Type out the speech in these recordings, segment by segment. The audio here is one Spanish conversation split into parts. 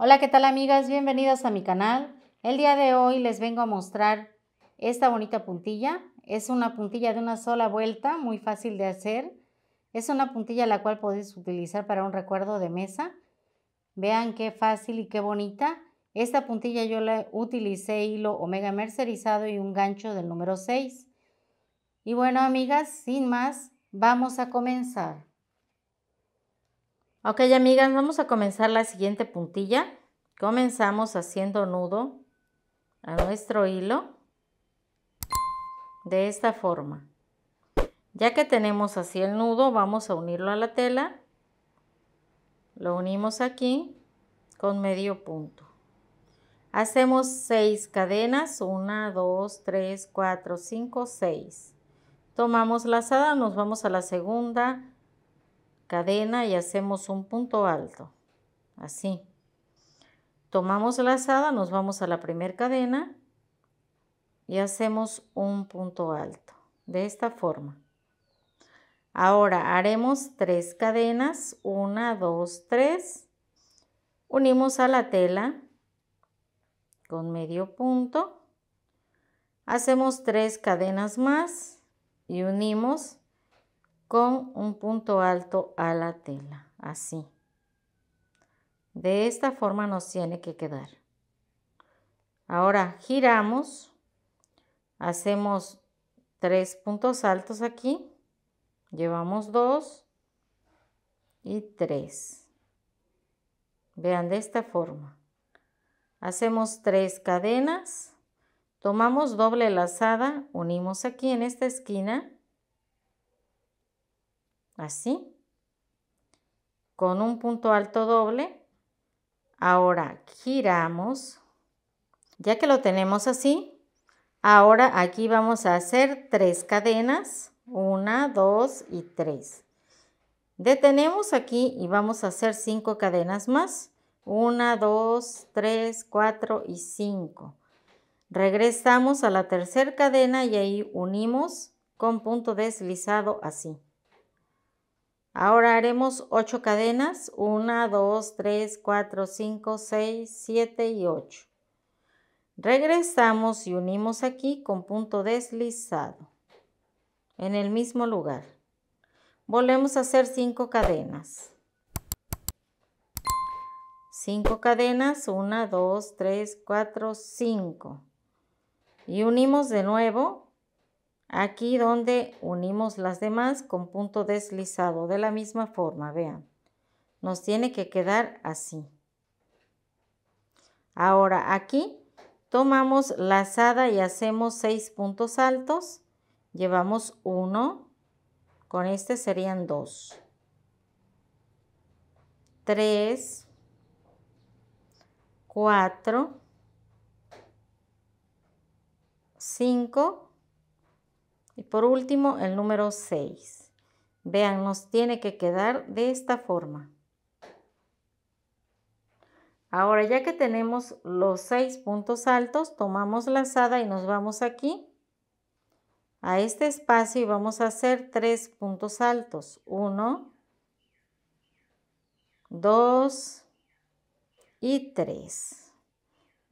Hola, ¿qué tal amigas? Bienvenidas a mi canal. El día de hoy les vengo a mostrar esta bonita puntilla. Es una puntilla de una sola vuelta, muy fácil de hacer. Es una puntilla la cual podéis utilizar para un recuerdo de mesa. Vean qué fácil y qué bonita. Esta puntilla yo la utilicé hilo omega mercerizado y un gancho del número 6. Y bueno amigas, sin más, vamos a comenzar. Ok, amigas, vamos a comenzar la siguiente puntilla. Comenzamos haciendo nudo a nuestro hilo de esta forma. Ya que tenemos así el nudo, vamos a unirlo a la tela. Lo unimos aquí con medio punto. Hacemos seis cadenas, Una, dos, tres, 4, 5, 6. Tomamos lazada, nos vamos a la segunda, cadena y hacemos un punto alto, así. Tomamos la lazada, nos vamos a la primera cadena y hacemos un punto alto, de esta forma. Ahora haremos tres cadenas, una, dos, tres. Unimos a la tela con medio punto. Hacemos tres cadenas más y unimos con un punto alto a la tela, así. De esta forma nos tiene que quedar. Ahora giramos, hacemos tres puntos altos aquí, llevamos dos y tres. Vean de esta forma. Hacemos tres cadenas, tomamos doble lazada, unimos aquí en esta esquina así, con un punto alto doble. Ahora giramos. Ya que lo tenemos así, ahora aquí vamos a hacer tres cadenas. Una, dos y tres. Detenemos aquí y vamos a hacer cinco cadenas más. Una, dos, tres, cuatro y cinco. Regresamos a la tercera cadena y ahí unimos con punto deslizado así. Ahora haremos 8 cadenas, 1, 2, 3, 4, 5, 6, 7 y 8. Regresamos y unimos aquí con punto deslizado en el mismo lugar. Volvemos a hacer 5 cadenas. 5 cadenas, 1, 2, 3, 4, 5. Y unimos de nuevo Aquí donde unimos las demás con punto deslizado de la misma forma, vean. Nos tiene que quedar así. Ahora aquí tomamos lazada y hacemos seis puntos altos. Llevamos uno, con este serían dos. Tres, cuatro, cinco y por último, el número 6. Vean, nos tiene que quedar de esta forma. Ahora ya que tenemos los 6 puntos altos, tomamos lazada y nos vamos aquí a este espacio y vamos a hacer tres puntos altos. 1, 2 y 3.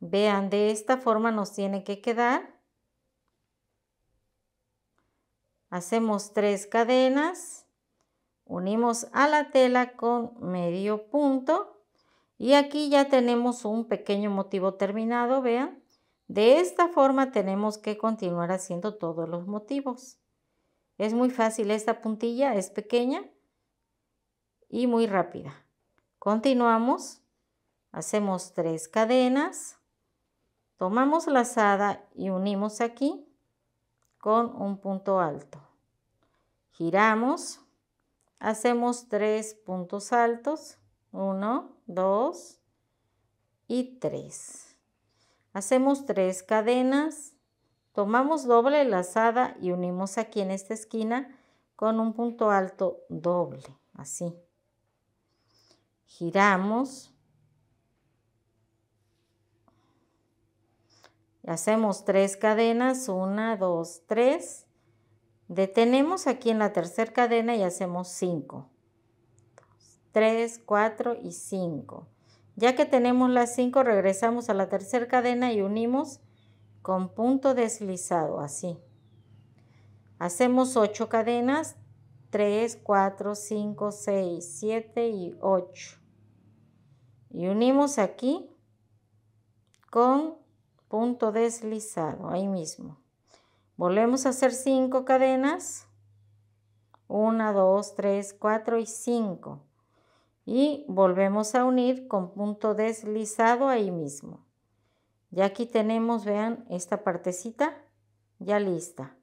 Vean, de esta forma nos tiene que quedar Hacemos tres cadenas, unimos a la tela con medio punto y aquí ya tenemos un pequeño motivo terminado, vean. De esta forma tenemos que continuar haciendo todos los motivos. Es muy fácil esta puntilla, es pequeña y muy rápida. Continuamos, hacemos tres cadenas, tomamos lazada y unimos aquí con un punto alto. Giramos, hacemos tres puntos altos, 1, 2 y 3. Hacemos tres cadenas, tomamos doble lazada y unimos aquí en esta esquina con un punto alto doble, así. Giramos, Hacemos tres cadenas, 1, 2, 3 Detenemos aquí en la tercera cadena y hacemos 5. 3, 4 y 5. Ya que tenemos las 5, regresamos a la tercera cadena y unimos con punto deslizado, así. Hacemos 8 cadenas, 3, 4, 5, 6, 7 y 8. Y unimos aquí con punto deslizado, ahí mismo. Volvemos a hacer 5 cadenas. 1, 2, 3, 4 y 5. Y volvemos a unir con punto deslizado ahí mismo. Ya aquí tenemos, vean, esta partecita ya lista.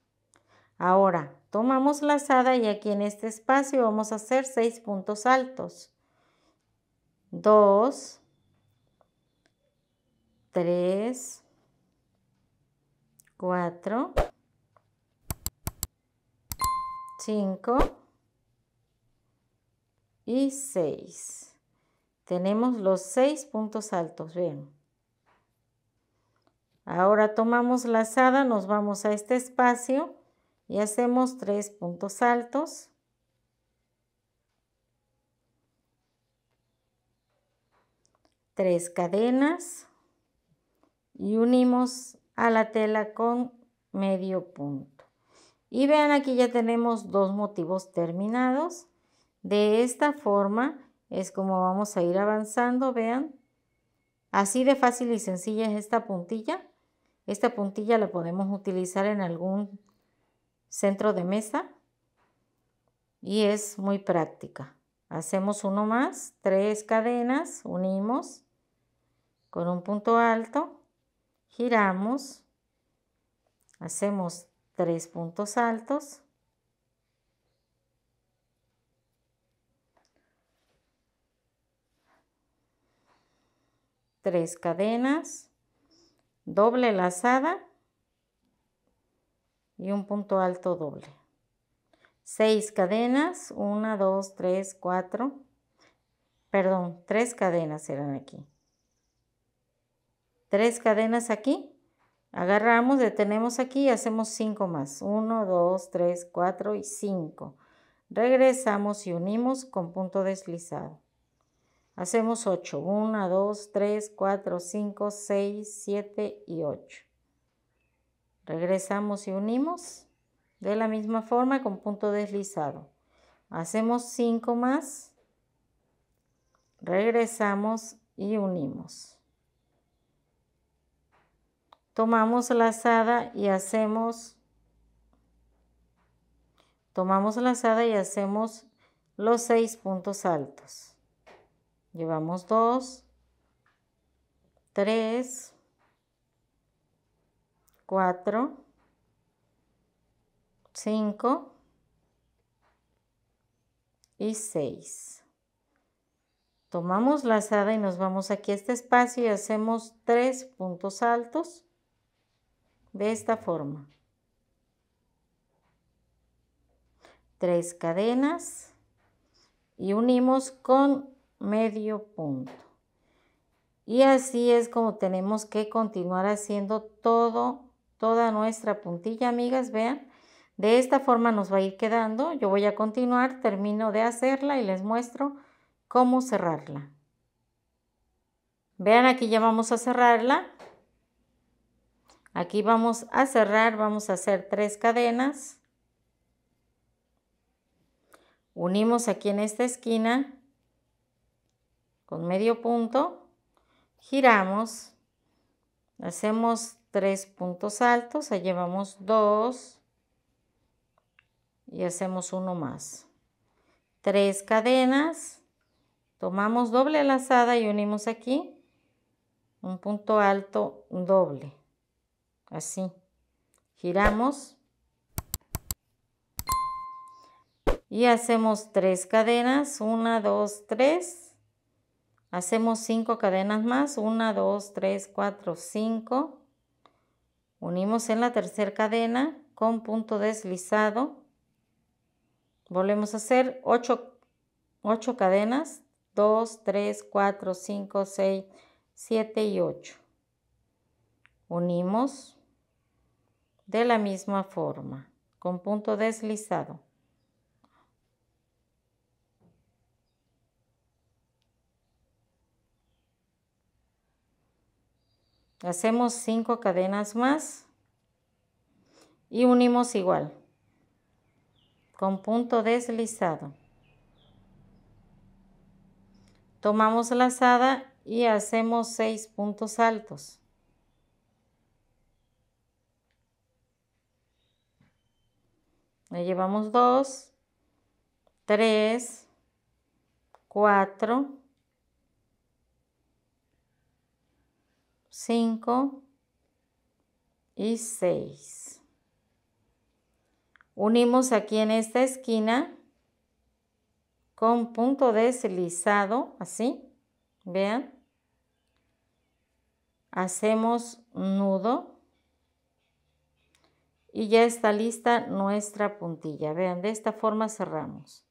Ahora, tomamos lazada y aquí en este espacio vamos a hacer seis puntos altos. 2, 3, 4, 5 y 6. Tenemos los 6 puntos altos, bien Ahora tomamos lazada, nos vamos a este espacio y hacemos 3 puntos altos. tres cadenas y unimos a la tela con medio punto. Y vean aquí ya tenemos dos motivos terminados. De esta forma es como vamos a ir avanzando, vean. Así de fácil y sencilla es esta puntilla. Esta puntilla la podemos utilizar en algún centro de mesa y es muy práctica. Hacemos uno más, tres cadenas, unimos con un punto alto giramos, hacemos tres puntos altos, tres cadenas, doble lazada y un punto alto doble. Seis cadenas, una, dos, tres, cuatro, perdón, tres cadenas eran aquí tres cadenas aquí, agarramos, detenemos aquí y hacemos cinco más. 1 2 3 4 y 5 Regresamos y unimos con punto deslizado. Hacemos 8. 1, 2, 3, 4, 5, 6, 7 y 8. Regresamos y unimos de la misma forma con punto deslizado. Hacemos 5 más. Regresamos y unimos. Tomamos la asada y hacemos tomamos la y hacemos los seis puntos altos. Llevamos dos, tres, cuatro, cinco y seis. Tomamos la asada y nos vamos aquí a este espacio y hacemos tres puntos altos de esta forma. Tres cadenas y unimos con medio punto. Y así es como tenemos que continuar haciendo todo, toda nuestra puntilla, amigas, vean. De esta forma nos va a ir quedando. Yo voy a continuar, termino de hacerla y les muestro cómo cerrarla. Vean, aquí ya vamos a cerrarla. Aquí vamos a cerrar, vamos a hacer tres cadenas. Unimos aquí en esta esquina con medio punto, giramos, hacemos tres puntos altos, ahí llevamos dos y hacemos uno más. Tres cadenas, tomamos doble lazada y unimos aquí un punto alto doble así. Giramos. Y hacemos tres cadenas, 1, 2, 3 Hacemos cinco cadenas más, una, dos, tres, 4, 5 Unimos en la tercera cadena con punto deslizado. Volvemos a hacer ocho, ocho cadenas, 2, 3, 4, 5, 6, 7 y 8. Unimos de la misma forma, con punto deslizado. Hacemos cinco cadenas más y unimos igual, con punto deslizado. Tomamos la lazada y hacemos seis puntos altos. Ya llevamos 2, 3, 4, 5 y 6. Unimos aquí en esta esquina con punto deslizado, así, vean. Hacemos nudo y ya está lista nuestra puntilla. Vean, de esta forma cerramos.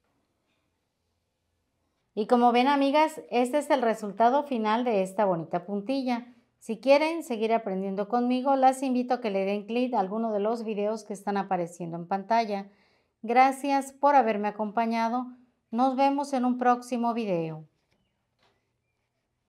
Y como ven amigas, este es el resultado final de esta bonita puntilla. Si quieren seguir aprendiendo conmigo, las invito a que le den clic a alguno de los videos que están apareciendo en pantalla. Gracias por haberme acompañado. Nos vemos en un próximo video.